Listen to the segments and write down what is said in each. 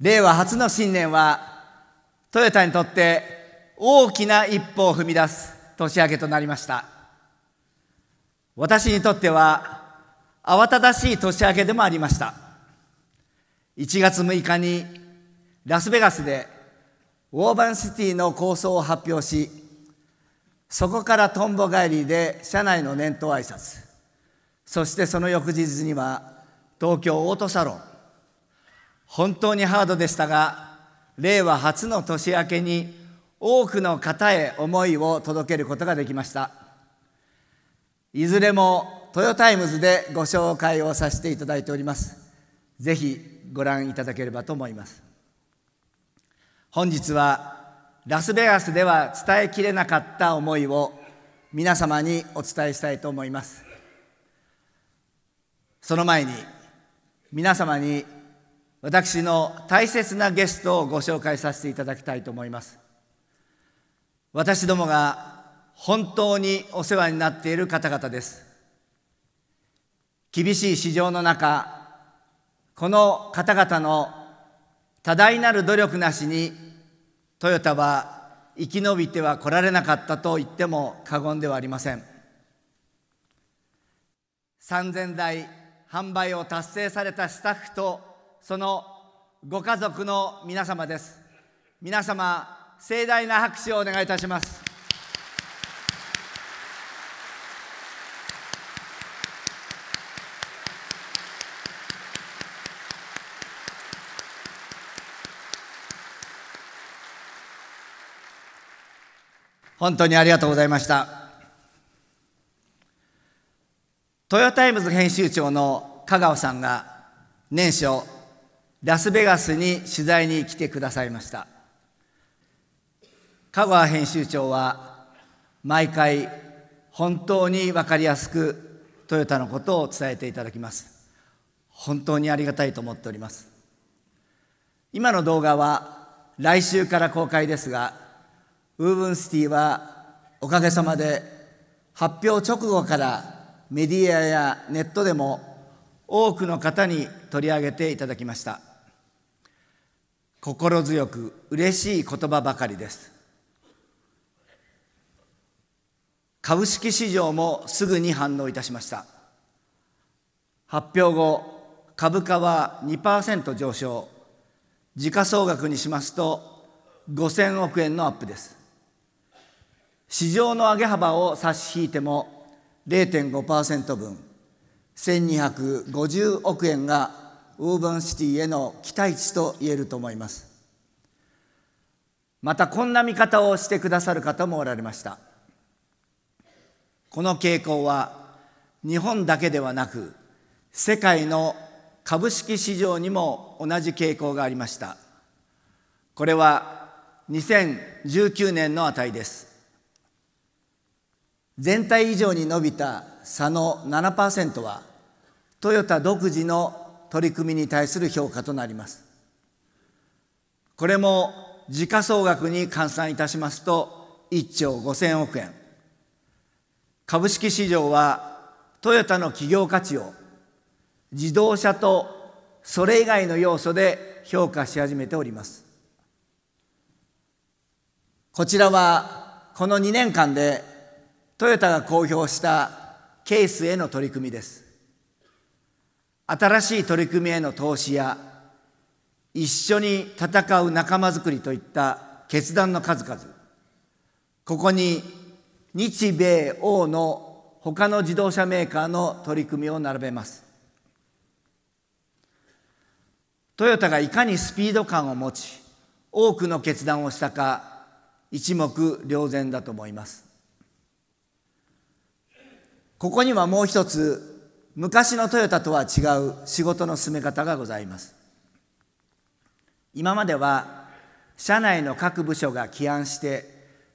令和初の新年は、トヨタにとって大きな一歩を踏み出す年明けとなりました。私にとっては、慌ただしい年明けでもありました。1月6日にラスベガスでウォーバンシティの構想を発表し、そこからトンボ帰りで社内の年頭挨拶、そしてその翌日には東京オートサロン、本当にハードでしたが、令和初の年明けに多くの方へ思いを届けることができました。いずれもトヨタイムズでご紹介をさせていただいております。ぜひご覧いただければと思います。本日はラスベガスでは伝えきれなかった思いを皆様にお伝えしたいと思います。その前に皆様に私の大切なゲストをご紹介させていただきたいと思います私どもが本当にお世話になっている方々です厳しい市場の中この方々の多大なる努力なしにトヨタは生き延びてはこられなかったと言っても過言ではありません3000台販売を達成されたスタッフとそのご家族の皆様です皆様盛大な拍手をお願いいたします本当にありがとうございましたトヨタイムズ編集長の香川さんが年初ラスベガスに取材に来てくださいました香川編集長は毎回本当に分かりやすくトヨタのことを伝えていただきます本当にありがたいと思っております今の動画は来週から公開ですがウーブンシティはおかげさまで発表直後からメディアやネットでも多くの方に取り上げていただきました心強く嬉しい言葉ばかりです株式市場もすぐに反応いたしました発表後株価は2%上昇時価総額にしますと5000億円のアップです市場の上げ幅を差し引いても0.5%分1250億円がウーバンシティへの期待値と言えると思いますまたこんな見方をしてくださる方もおられましたこの傾向は日本だけではなく世界の株式市場にも同じ傾向がありましたこれは2019年の値です全体以上に伸びた差の7%はトヨタ独自の取り組みに対する評価となります。これも時価総額に換算いたしますと1兆5000億円。株式市場はトヨタの企業価値を自動車とそれ以外の要素で評価し始めております。こちらはこの2年間でトヨタが公表したケースへの取り組みです。新しい取り組みへの投資や一緒に戦う仲間づくりといった決断の数々ここに日米欧の他の自動車メーカーの取り組みを並べますトヨタがいかにスピード感を持ち多くの決断をしたか一目瞭然だと思いますここにはもう一つ昔のトヨタとは違う仕事の進め方がございます今までは社内の各部署が起案して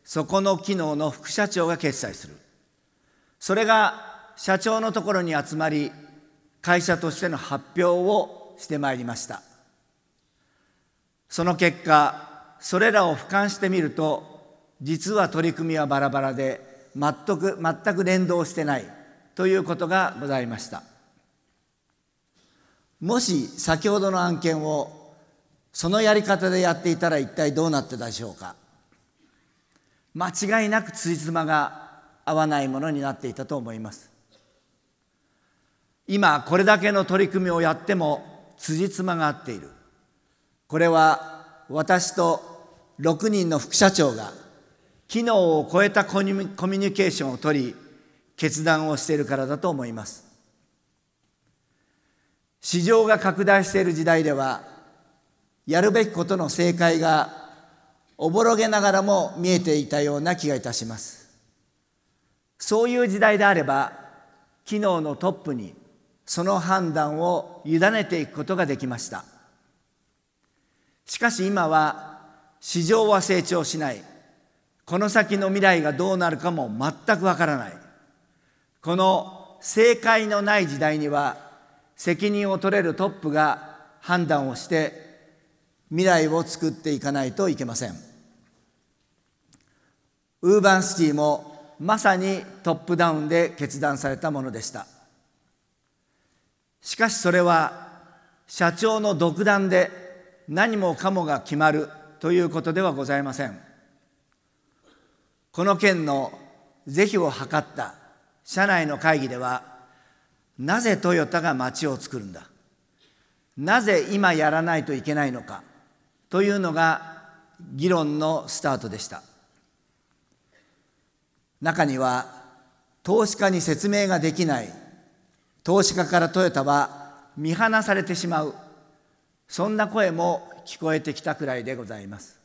そこの機能の副社長が決裁するそれが社長のところに集まり会社としての発表をしてまいりましたその結果それらを俯瞰してみると実は取り組みはバラバラで全く全く連動してないということがございましたもし先ほどの案件をそのやり方でやっていたら一体どうなってたでしょうか間違いなく辻褄が合わないものになっていたと思います今これだけの取り組みをやっても辻褄が合っているこれは私と6人の副社長が機能を超えたコミュニケーションをとり決断をしているからだと思います。市場が拡大している時代では、やるべきことの正解がおぼろげながらも見えていたような気がいたします。そういう時代であれば、機能のトップにその判断を委ねていくことができました。しかし今は、市場は成長しない。この先の未来がどうなるかも全くわからない。この正解のない時代には責任を取れるトップが判断をして未来を作っていかないといけませんウーバンシティもまさにトップダウンで決断されたものでしたしかしそれは社長の独断で何もかもが決まるということではございませんこの件の是非を図った社内の会議では、なぜトヨタが街を作るんだなぜ今やらないといけないのかというのが議論のスタートでした。中には投資家に説明ができない投資家からトヨタは見放されてしまうそんな声も聞こえてきたくらいでございます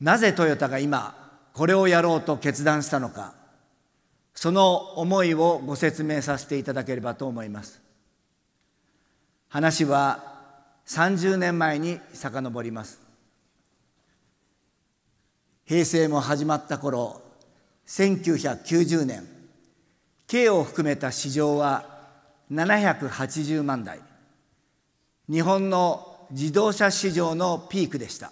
なぜトヨタが今これをやろうと決断したのかその思いをご説明させていただければと思います話は30年前に遡ります平成も始まった頃1990年 K を含めた市場は780万台日本の自動車市場のピークでした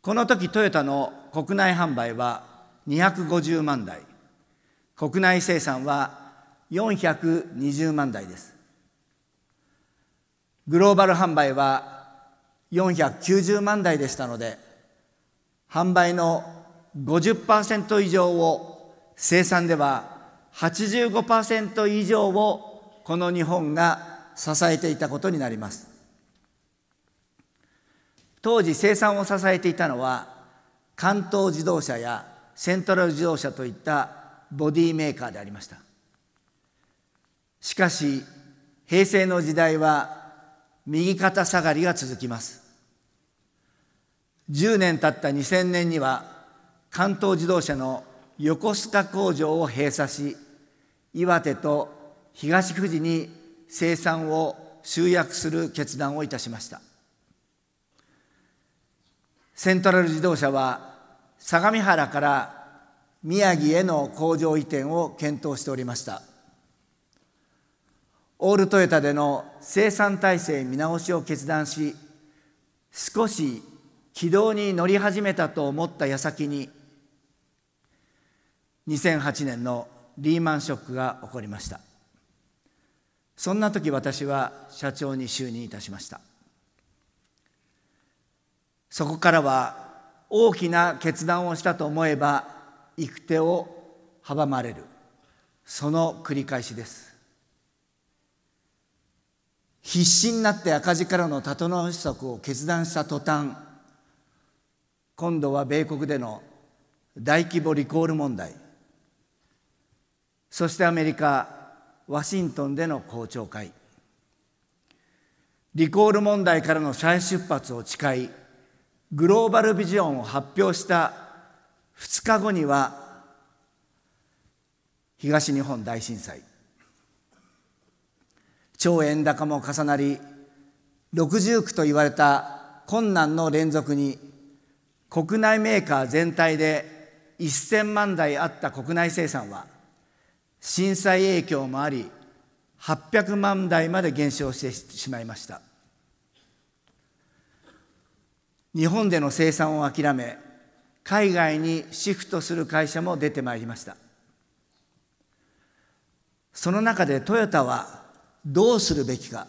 この時トヨタの国内販売は250万台、国内生産は420万台です。グローバル販売は490万台でしたので、販売の50%以上を生産では85%以上をこの日本が支えていたことになります。当時生産を支えていたのは関東自動車やセントラル自動車といったボディメーカーでありましたしかし平成の時代は右肩下がりが続きます10年経った2000年には関東自動車の横須賀工場を閉鎖し岩手と東富士に生産を集約する決断をいたしましたセントラル自動車は相模原から宮城への工場移転を検討しておりましたオールトヨタでの生産体制見直しを決断し少し軌道に乗り始めたと思った矢先に2008年のリーマンショックが起こりましたそんな時私は社長に就任いたしましたそこからは大きな決断をしたと思えば行く手を阻まれるその繰り返しです必死になって赤字からの立て直し策を決断した途端今度は米国での大規模リコール問題そしてアメリカワシントンでの公聴会リコール問題からの再出発を誓いグローバルビジョンを発表した2日後には東日本大震災超円高も重なり60区と言われた困難の連続に国内メーカー全体で1000万台あった国内生産は震災影響もあり800万台まで減少してしまいました日本での生産を諦め海外にシフトする会社も出てまいりましたその中でトヨタはどうするべきか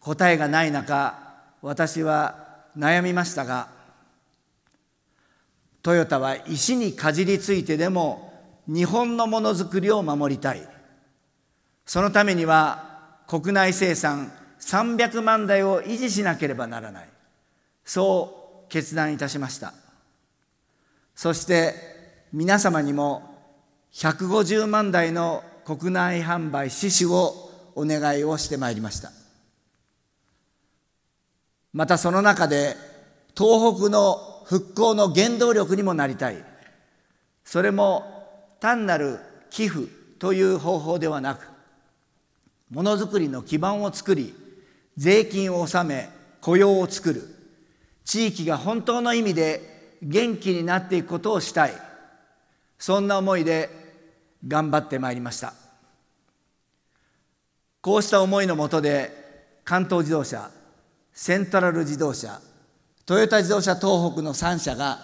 答えがない中私は悩みましたがトヨタは石にかじりついてでも日本のものづくりを守りたいそのためには国内生産300万台を維持しなければならないそう決断いたしましたそして皆様にも150万台の国内販売死守をお願いをしてまいりましたまたその中で東北の復興の原動力にもなりたいそれも単なる寄付という方法ではなくものづくりの基盤を作り税金を納め雇用を作る地域が本当の意味で元気になっていくことをしたいそんな思いで頑張ってまいりましたこうした思いのもとで関東自動車セントラル自動車トヨタ自動車東北の3社が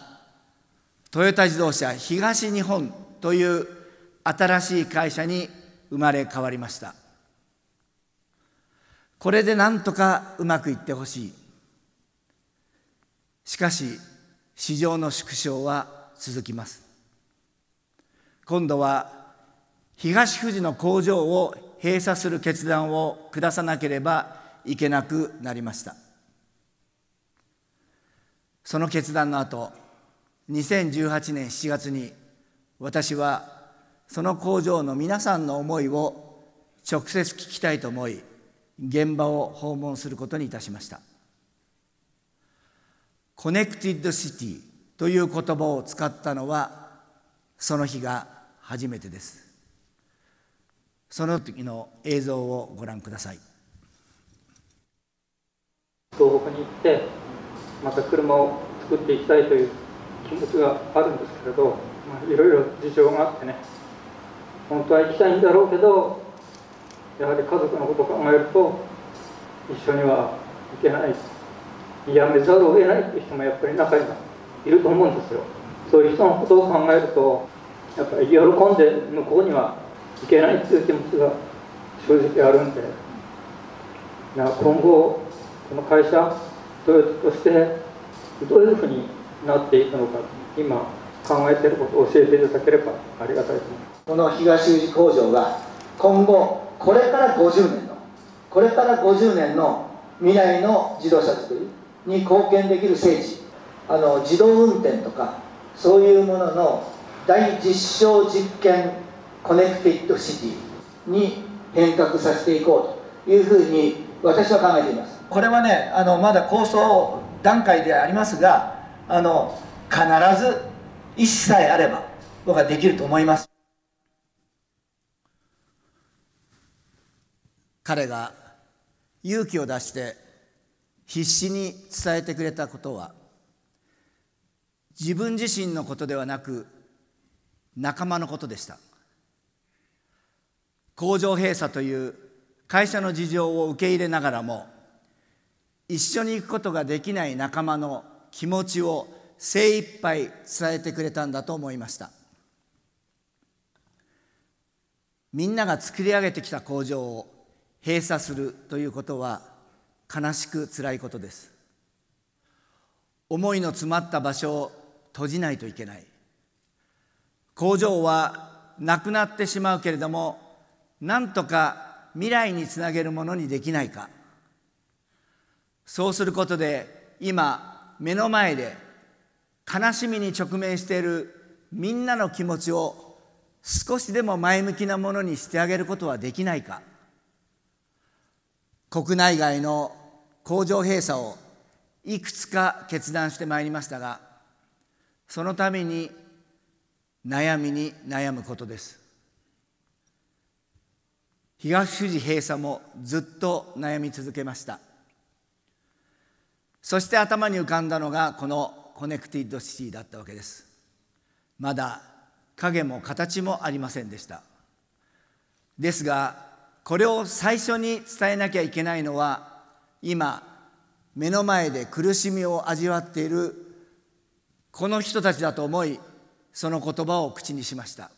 トヨタ自動車東日本という新しい会社に生まれ変わりましたこれでなんとかうまくいってほしいしかし市場の縮小は続きます今度は東富士の工場を閉鎖する決断を下さなければいけなくなりましたその決断の後2018年7月に私はその工場の皆さんの思いを直接聞きたいと思い現場を訪問することにいたしましたコネクティッドシティという言葉を使ったのはその日が初めてですその時の映像をご覧ください東北に行ってまた車を作っていきたいという気持ちがあるんですけれどいろいろ事情があってね本当は行きたいんだろうけどやはり家族のことを考えると一緒には行けないやめざるを得ないっていう人もやっぱり中にはいると思うんですよそういう人のことを考えるとやっぱり喜んで向こうにはいけないっていう気持ちが正直あるんで今後この会社トヨタとしてどういうふうになっていくのか今考えていることを教えていただければありがたいと思いますこの東宇治工場が今後これから50年のこれから50年の未来の自動車作りに貢献できる政治あの自動運転とかそういうものの大実証実験コネクティッドシティに変革させていこうというふうに私は考えていますこれはねあのまだ構想段階でありますがあの必ず意思さえあれば僕はできると思います彼が勇気を出して必死に伝えてくれたことは自分自身のことではなく仲間のことでした工場閉鎖という会社の事情を受け入れながらも一緒に行くことができない仲間の気持ちを精一杯伝えてくれたんだと思いましたみんなが作り上げてきた工場を閉鎖するということは悲しくつらいことです思いの詰まった場所を閉じないといけない工場はなくなってしまうけれどもなんとか未来につなげるものにできないかそうすることで今目の前で悲しみに直面しているみんなの気持ちを少しでも前向きなものにしてあげることはできないか国内外の工場閉鎖をいくつか決断してまいりましたがそのために悩みに悩むことです東富士閉鎖もずっと悩み続けましたそして頭に浮かんだのがこのコネクティッドシティだったわけですまだ影も形もありませんでしたですがこれを最初に伝えなきゃいけないのは今目の前で苦しみを味わっているこの人たちだと思いその言葉を口にしました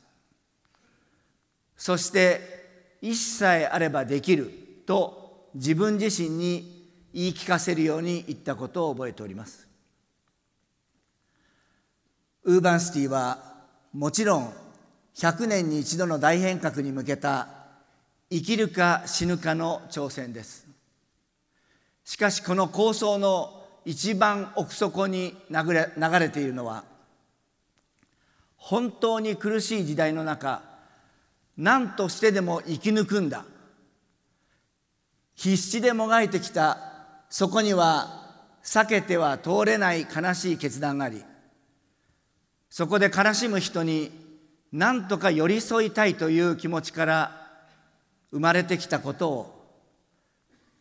そして一切あればできると自分自身に言い聞かせるように言ったことを覚えておりますウーバンスティはもちろん100年に一度の大変革に向けた生きるか死ぬかの挑戦ですしかしこの構想の一番奥底に流れ流れているのは本当に苦しい時代の中何としてでも生き抜くんだ必死でもがいてきたそこには避けては通れない悲しい決断がありそこで悲しむ人に何とか寄り添いたいという気持ちから生まれてきたことを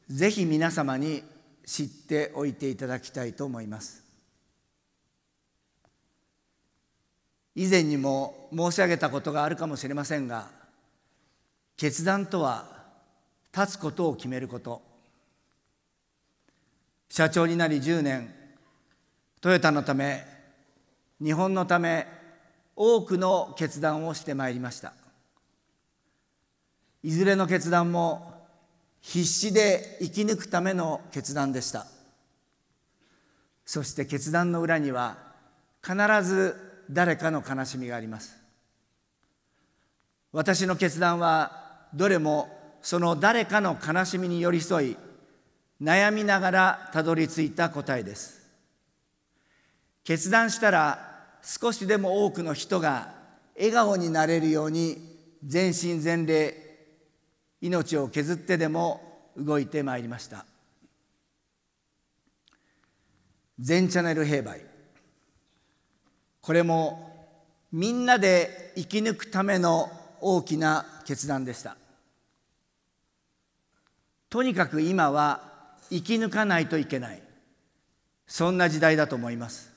ぜひ皆様に知っておいていただきたいと思います以前にも申し上げたことがあるかもしれませんが決断とは立つことを決めること社長になり10年トヨタのため日本のため多くの決断をしてまいりましたいずれの決断も必死で生き抜くための決断でしたそして決断の裏には必ず誰かの悲しみがあります私の決断はどれもその誰かの悲しみに寄り添い悩みながらたどり着いた答えです決断したら少しでも多くの人が笑顔になれるように全身全霊命を削ってでも動いてまいりました全チャンネル併売これもみんなで生き抜くための大きな決断でしたとにかく今は生き抜かないといけないそんな時代だと思います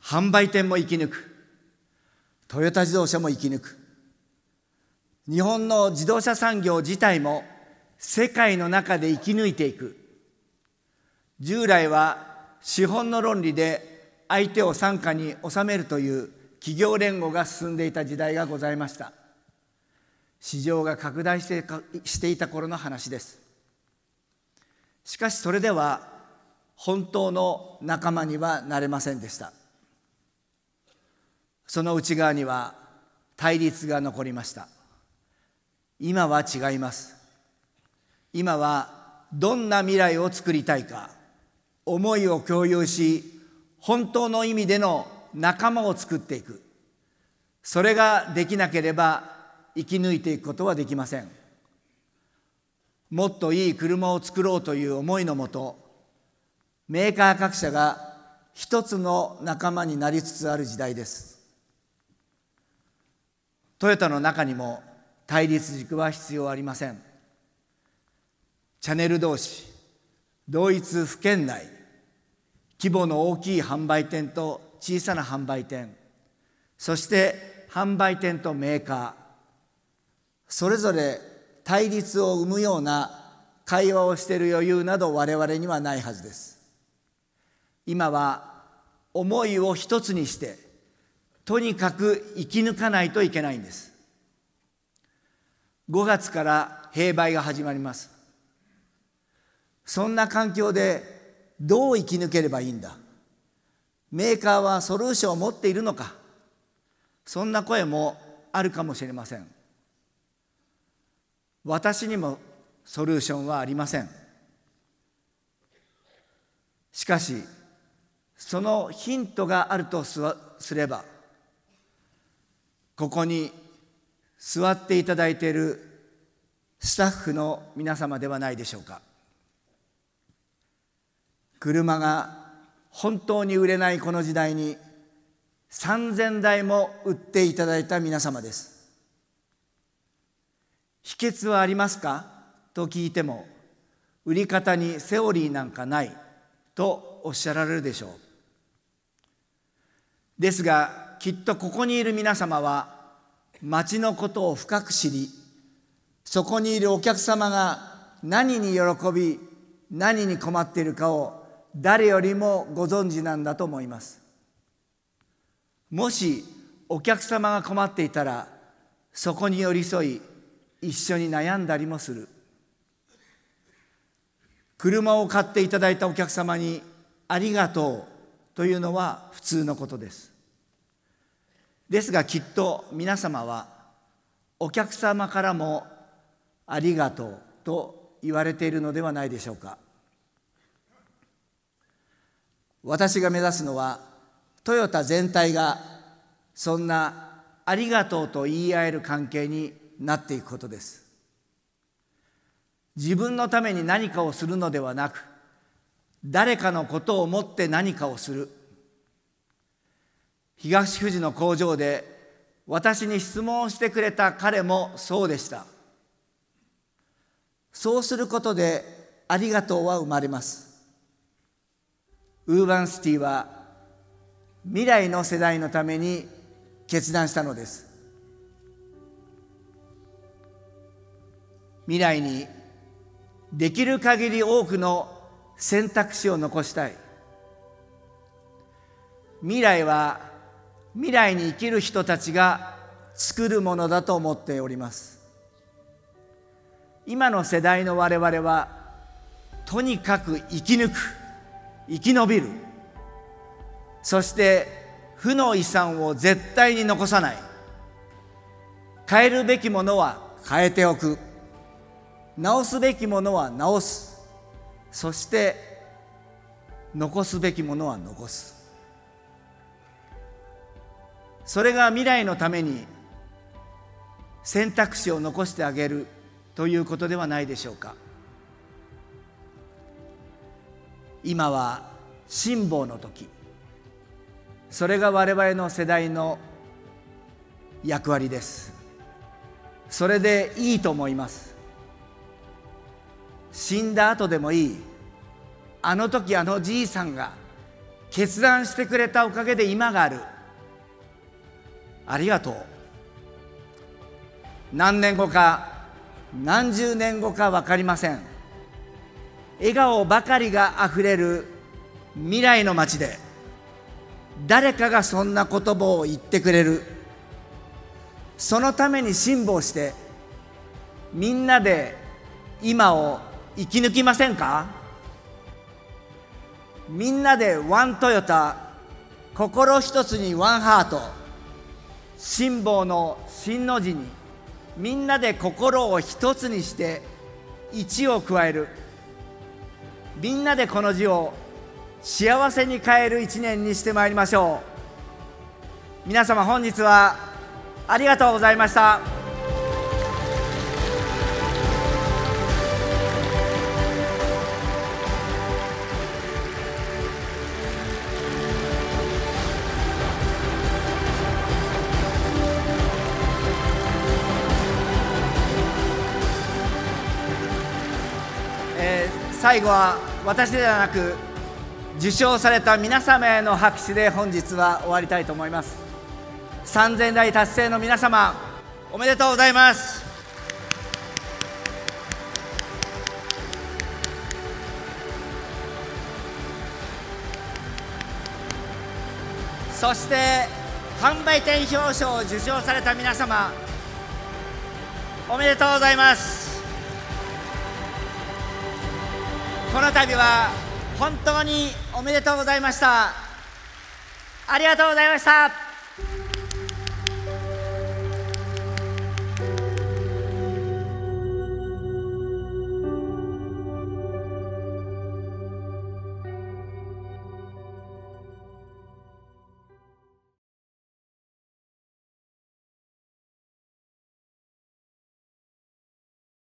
販売店も生き抜くトヨタ自動車も生き抜く日本の自動車産業自体も世界の中で生き抜いていく従来は資本の論理で相手を傘下に収めるという企業連合が進んでいた時代がございました市場が拡大してしていた頃の話ですしかしそれでは本当の仲間にはなれませんでしたその内側には対立が残りました今は違います今はどんな未来を作りたいか思いを共有し本当の意味での仲間を作っていくそれができなければ生き抜いていくことはできませんもっといい車を作ろうという思いのもとメーカー各社が一つの仲間になりつつある時代ですトヨタの中にも対立軸は必要ありませんチャンネル同士同一府県内規模の大きい販売店と小さな販売店そして販売店とメーカーそれぞれ対立を生むような会話をしている余裕など我々にはないはずです今は思いを一つにしてとにかく生き抜かないといけないんです5月から兵売が始まりますそんな環境でどう生き抜ければいいんだメーカーはソリューションを持っているのかそんな声もあるかもしれません私にもソリューションはありませんしかしそのヒントがあるとすればここに座っていただいているスタッフの皆様ではないでしょうか車が本当に売れないこの時代に3,000台も売っていただいた皆様です秘訣はありますかと聞いても売り方にセオリーなんかないとおっしゃられるでしょうですがきっとここにいる皆様は町のことを深く知りそこにいるお客様が何に喜び何に困っているかを誰よりもご存知なんだと思いますもしお客様が困っていたらそこに寄り添い一緒に悩んだりもする車を買っていただいたお客様に「ありがとう」というのは普通のことですですがきっと皆様はお客様からもありがとうと言われているのではないでしょうか私が目指すのはトヨタ全体がそんなありがとうと言い合える関係になっていくことです自分のために何かをするのではなく誰かのことを思って何かをする東富士の工場で私に質問をしてくれた彼もそうでしたそうすることでありがとうは生まれますウーバンシティは未来の世代のために決断したのです未来にできる限り多くの選択肢を残したい未来は未来に生きる人たちが作るものだと思っております今の世代の我々はとにかく生き抜く生き延びるそして負の遺産を絶対に残さない変えるべきものは変えておく直すべきものは直すそして残すべきものは残すそれが未来のために選択肢を残してあげるということではないでしょうか今は辛抱の時それが我々の世代の役割ですそれでいいと思います死んだ後でもいいあの時あのじいさんが決断してくれたおかげで今があるありがとう何年後か何十年後か分かりません笑顔ばかりがあふれる未来の街で誰かがそんな言葉を言ってくれるそのために辛抱してみんなで今を生き抜きませんかみんなでワントヨタ心一つにワンハート辛抱の真の字にみんなで心を一つにして一を加えるみんなでこの字を幸せに変える一年にしてまいりましょう皆様本日はありがとうございました。最後は私ではなく受賞された皆様への拍手で本日は終わりたいと思います3000台達成の皆様おめでとうございますそして販売店表彰を受賞された皆様おめでとうございますこの度は本当におめでとうございましたありがとうございました